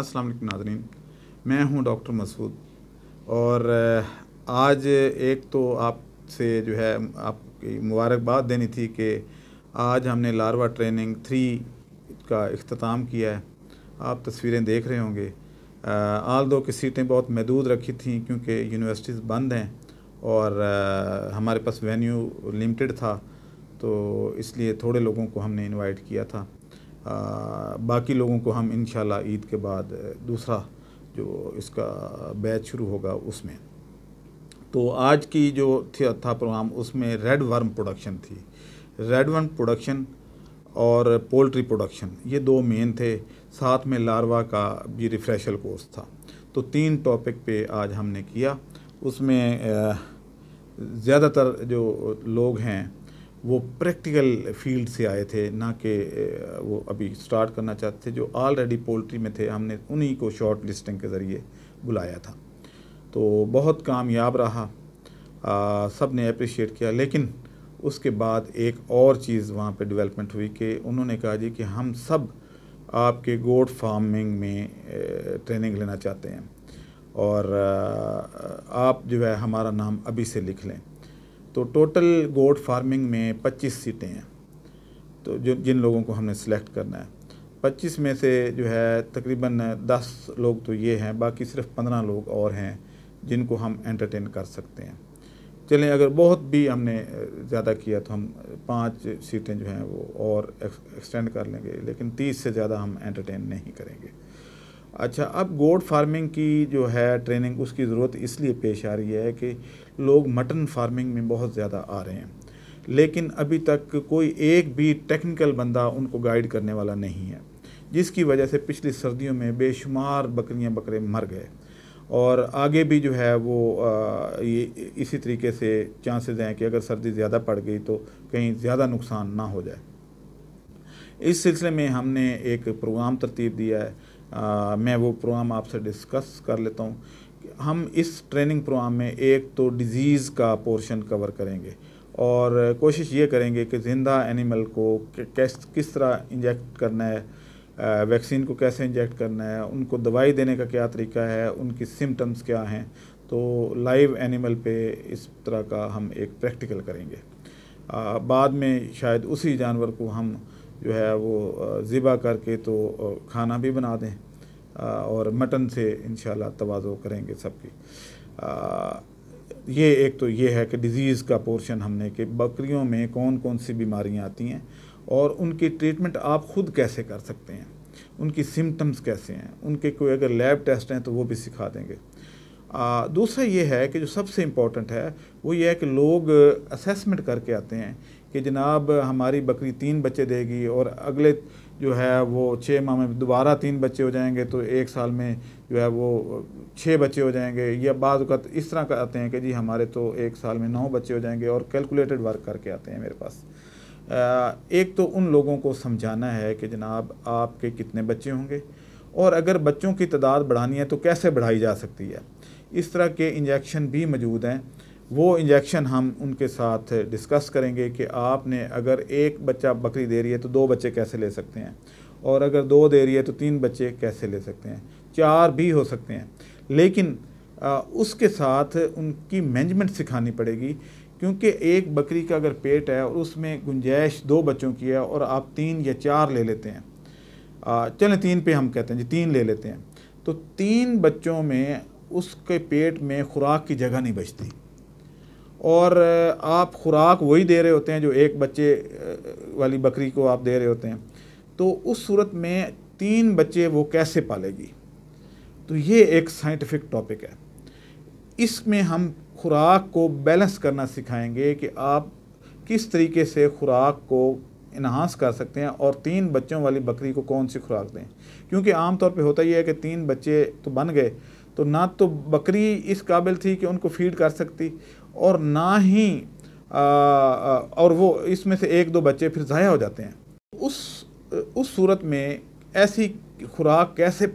अस्सलाम वालेकुम नाजरीन मैं हूं डॉक्टर मसूद और आज एक तो आपसे जो है आपकी मुबारकबाद देनी थी कि आज हमने लार्वा ट्रेनिंग थ्री का अख्ताम किया है आप तस्वीरें देख रहे होंगे आल दो की सीटें बहुत महदूद रखी थी क्योंकि यूनिवर्सिटीज़ बंद हैं और आ, हमारे पास वेन्यू लिमिटेड था तो इसलिए थोड़े लोगों को हमने इनवाइट किया था बाकी लोगों को हम इन ईद के बाद दूसरा जो इसका बैच शुरू होगा उसमें तो आज की जो था, था प्रोग्राम उसमें रेड वर्म प्रोडक्शन थी रेड वर्म प्रोडक्शन और पोल्ट्री प्रोडक्शन ये दो मेन थे साथ में लार्वा का भी रिफ्रेशल कोर्स था तो तीन टॉपिक पे आज हमने किया उसमें ज़्यादातर जो लोग हैं वो प्रैक्टिकल फील्ड से आए थे ना कि वो अभी स्टार्ट करना चाहते थे जो ऑलरेडी पोल्ट्री में थे हमने उन्हीं को शॉर्ट लिस्टिंग के ज़रिए बुलाया था तो बहुत कामयाब रहा सब ने अप्रिशिएट किया लेकिन उसके बाद एक और चीज़ वहाँ पे डेवलपमेंट हुई कि उन्होंने कहा जी कि हम सब आपके गोड फार्मिंग में ट्रेनिंग लेना चाहते हैं और आप जो है हमारा नाम अभी से लिख लें तो टोटल गोट फार्मिंग में 25 सीटें हैं तो जो जिन लोगों को हमने सेलेक्ट करना है 25 में से जो है तकरीबन 10 लोग तो ये हैं बाकी सिर्फ 15 लोग और हैं जिनको हम एंटरटेन कर सकते हैं चलें अगर बहुत भी हमने ज़्यादा किया तो हम पाँच सीटें जो हैं वो और एक्सटेंड कर लेंगे लेकिन तीस से ज़्यादा हम एंटरटेन नहीं करेंगे अच्छा अब गोड फार्मिंग की जो है ट्रेनिंग उसकी ज़रूरत इसलिए पेश आ रही है कि लोग मटन फार्मिंग में बहुत ज़्यादा आ रहे हैं लेकिन अभी तक कोई एक भी टेक्निकल बंदा उनको गाइड करने वाला नहीं है जिसकी वजह से पिछली सर्दियों में बेशुमार बकरियां बकरे मर गए और आगे भी जो है वो ये इसी तरीके से चांसेस हैं कि अगर सर्दी ज़्यादा पड़ गई तो कहीं ज़्यादा नुकसान ना हो जाए इस सिलसिले में हमने एक प्रोग्राम तरतीब दिया है आ, मैं वो प्रोग्राम आपसे डिस्कस कर लेता हूँ हम इस ट्रेनिंग प्रोग्राम में एक तो डिज़ीज़ का पोर्शन कवर करेंगे और कोशिश ये करेंगे कि ज़िंदा एनिमल को कैस किस तरह इंजेक्ट करना है वैक्सीन को कैसे इंजेक्ट करना है उनको दवाई देने का क्या तरीका है उनकी सिम्टम्स क्या हैं तो लाइव एनिमल पे इस तरह का हम एक प्रैक्टिकल करेंगे आ, बाद में शायद उसी जानवर को हम जो है वो ज़िबा करके तो खाना भी बना दें और मटन से इन तवाज़ो करेंगे सबकी ये एक तो ये है कि डिज़ीज़ का पोर्शन हमने कि बकरियों में कौन कौन सी बीमारियाँ आती हैं और उनकी ट्रीटमेंट आप ख़ुद कैसे कर सकते हैं उनकी सिम्टम्स कैसे हैं उनके कोई अगर लैब टेस्ट हैं तो वो भी सिखा देंगे आ, दूसरा ये है कि जो सबसे इम्पोर्टेंट है वो ये है कि लोग असेसमेंट करके आते हैं कि जनाब हमारी बकरी तीन बच्चे देगी और अगले जो है वो छः माह में दोबारा तीन बच्चे हो जाएंगे तो एक साल में जो है वो छः बच्चे हो जाएंगे या बाद तो इस तरह का आते हैं कि जी हमारे तो एक साल में नौ बच्चे हो जाएंगे और कैलकुलेटेड वर्क करके आते हैं मेरे पास एक तो उन लोगों को समझाना है कि जनाब आपके कितने बच्चे होंगे और अगर बच्चों की तादाद बढ़ानी है तो कैसे बढ़ाई जा सकती है इस तरह के इंजेक्शन भी मौजूद हैं वो इंजेक्शन हम उनके साथ डिस्कस करेंगे कि आपने अगर एक बच्चा बकरी दे रही है तो दो बच्चे कैसे ले सकते हैं और अगर दो दे रही है तो तीन बच्चे कैसे ले सकते हैं चार भी हो सकते हैं लेकिन आ, उसके साथ उनकी मैनेजमेंट सिखानी पड़ेगी क्योंकि एक बकरी का अगर पेट है और उसमें गुंजाइश दो बच्चों की है और आप तीन या चार ले लेते हैं चलें तीन पे हम कहते हैं जी तीन ले लेते हैं तो तीन बच्चों में उसके पेट में खुराक की जगह नहीं बचती और आप खुराक वही दे रहे होते हैं जो एक बच्चे वाली बकरी को आप दे रहे होते हैं तो उस सूरत में तीन बच्चे वो कैसे पालेगी तो ये एक साइंटिफिक टॉपिक है इसमें हम खुराक को बैलेंस करना सिखाएंगे कि आप किस तरीके से खुराक को इन्हांस कर सकते हैं और तीन बच्चों वाली बकरी को कौन सी खुराक दें क्योंकि आम तौर पे होता ही है कि तीन बच्चे तो बन गए तो ना तो बकरी इस काबिल थी कि उनको फीड कर सकती और ना ही आ, आ, और वो इसमें से एक दो बच्चे फिर ज़ाया हो जाते हैं उस उस सूरत में ऐसी खुराक कैसे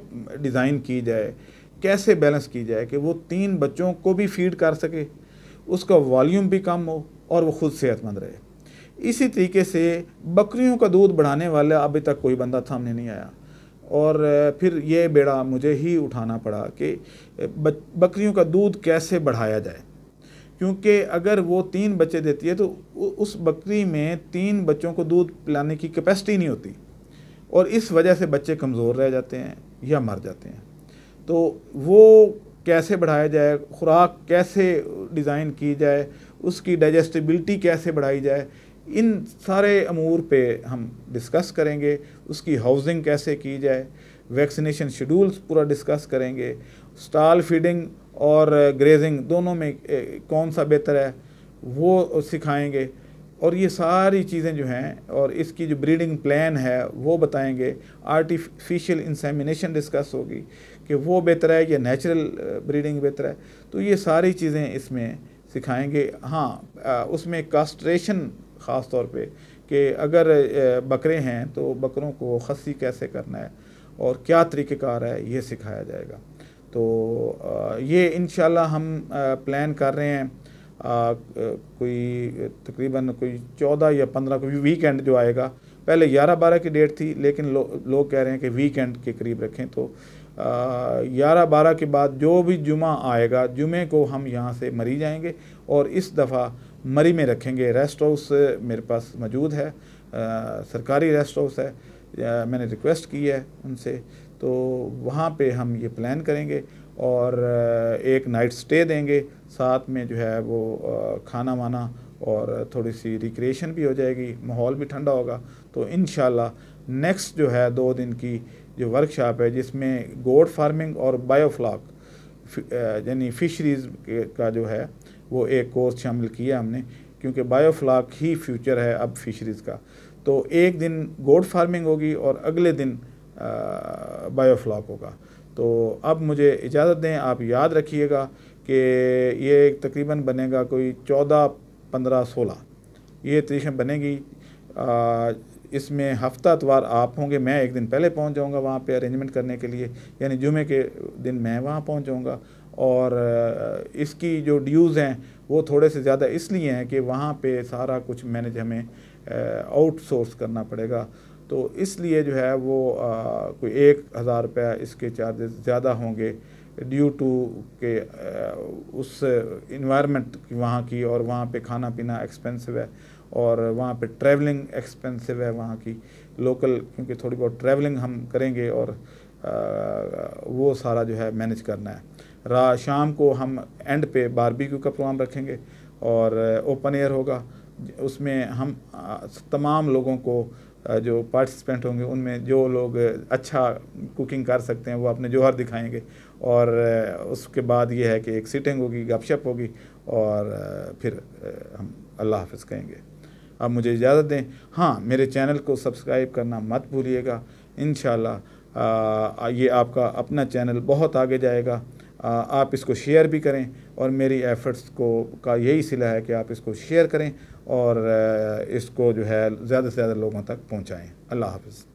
डिज़ाइन की जाए कैसे बैलेंस की जाए कि वो तीन बच्चों को भी फीड कर सके उसका वॉल्यूम भी कम हो और वो खुद सेहतमंद रहे इसी तरीके से बकरियों का दूध बढ़ाने वाला अभी तक कोई बंदा सामने नहीं आया और फिर ये बेड़ा मुझे ही उठाना पड़ा कि बकरियों का दूध कैसे बढ़ाया जाए क्योंकि अगर वो तीन बच्चे देती है तो उस बकरी में तीन बच्चों को दूध पिलाने की कैपेसिटी नहीं होती और इस वजह से बच्चे कमज़ोर रह जाते हैं या मर जाते हैं तो वो कैसे बढ़ाया जाए खुराक कैसे डिज़ाइन की जाए उसकी डाइजेस्टिबिलिटी कैसे बढ़ाई जाए इन सारे अमूर पे हम डिस्कस करेंगे उसकी हाउसिंग कैसे की जाए वैक्सीनेशन शेड्यूल्स पूरा डिस्कस करेंगे स्टाल फीडिंग और ग्रेजिंग दोनों में कौन सा बेहतर है वो सिखाएंगे और ये सारी चीज़ें जो हैं और इसकी जो ब्रीडिंग प्लान है वो बताएंगे आर्टिफिशियल इंसेमिनेशन डिस्कस होगी कि वो बेहतर है या नेचुरल ब्रीडिंग बेहतर है तो ये सारी चीज़ें इसमें सिखाएंगे हाँ उसमें कास्ट्रेशन ख़ास तौर पे कि अगर बकरे हैं तो बकरों को खसी कैसे करना है और क्या तरीक़ेकार है ये सिखाया जाएगा तो ये इन हम प्लान कर रहे हैं आ, कोई तकरीबन कोई चौदह या पंद्रह को वीकेंड जो आएगा पहले ग्यारह बारह की डेट थी लेकिन लोग लो कह रहे हैं कि वीकेंड के करीब रखें तो ग्यारह बारह के बाद जो भी जुमा आएगा जुमे को हम यहाँ से मरी जाएंगे और इस दफ़ा मरी में रखेंगे रेस्ट हाउस मेरे पास मौजूद है आ, सरकारी रेस्ट हाउस है आ, मैंने रिक्वेस्ट की है उनसे तो वहाँ पे हम ये प्लान करेंगे और एक नाइट स्टे देंगे साथ में जो है वो खाना वाना और थोड़ी सी रिक्रिएशन भी हो जाएगी माहौल भी ठंडा होगा तो इन नेक्स्ट जो है दो दिन की जो वर्कशॉप है जिसमें गोड फार्मिंग और बायोफ्लॉक यानी फिशरीज़ का जो है वो एक कोर्स शामिल किया हमने क्योंकि बायोफ्लॉक ही फ्यूचर है अब फिशरीज़ का तो एक दिन गोड फार्मिंग होगी और अगले दिन बायोफ्लॉक होगा तो अब मुझे इजाज़त दें आप याद रखिएगा कि ये तकरीबन बनेगा कोई चौदह पंद्रह सोलह ये तरीकें बनेगी इसमें हफ्ता अतवार आप होंगे मैं एक दिन पहले पहुंच जाऊंगा वहाँ पे अरेंजमेंट करने के लिए यानी जुमे के दिन मैं वहाँ पहुंच जाऊंगा और इसकी जो ड्यूज़ हैं वो थोड़े से ज़्यादा इसलिए हैं कि वहाँ पे सारा कुछ मैनेज हमें आउटसोर्स करना पड़ेगा तो इसलिए जो है वो आ, कोई एक हज़ार रुपया इसके चार्जेस ज़्यादा होंगे ड्यू टू के आ, उस इन्वायरमेंट की वहाँ की और वहाँ पे खाना पीना एक्सपेंसिव है और वहाँ पे ट्रैवलिंग एक्सपेंसिव है वहाँ की लोकल क्योंकि थोड़ी बहुत ट्रैवलिंग हम करेंगे और आ, वो सारा जो है मैनेज करना है रा शाम को हम एंड पे बारबेक्यू का प्रोग्राम रखेंगे और ओपन एयर होगा उसमें हम तमाम लोगों को जो पार्टिसिपेंट होंगे उनमें जो लोग अच्छा कुकिंग कर सकते हैं वो अपने जोहर दिखाएंगे और उसके बाद ये है कि एक सीटिंग होगी गपशप होगी और फिर हम अल्लाह हाफ कहेंगे आप मुझे इजाज़त दें हाँ मेरे चैनल को सब्सक्राइब करना मत भूलिएगा इन ये आपका अपना चैनल बहुत आगे जाएगा आ, आप इसको शेयर भी करें और मेरी एफ़र्ट्स को का यही सिला है कि आप इसको शेयर करें और इसको जो है ज़्यादा से ज़्यादा लोगों तक पहुँचाएँ अल्लाह हाफिज़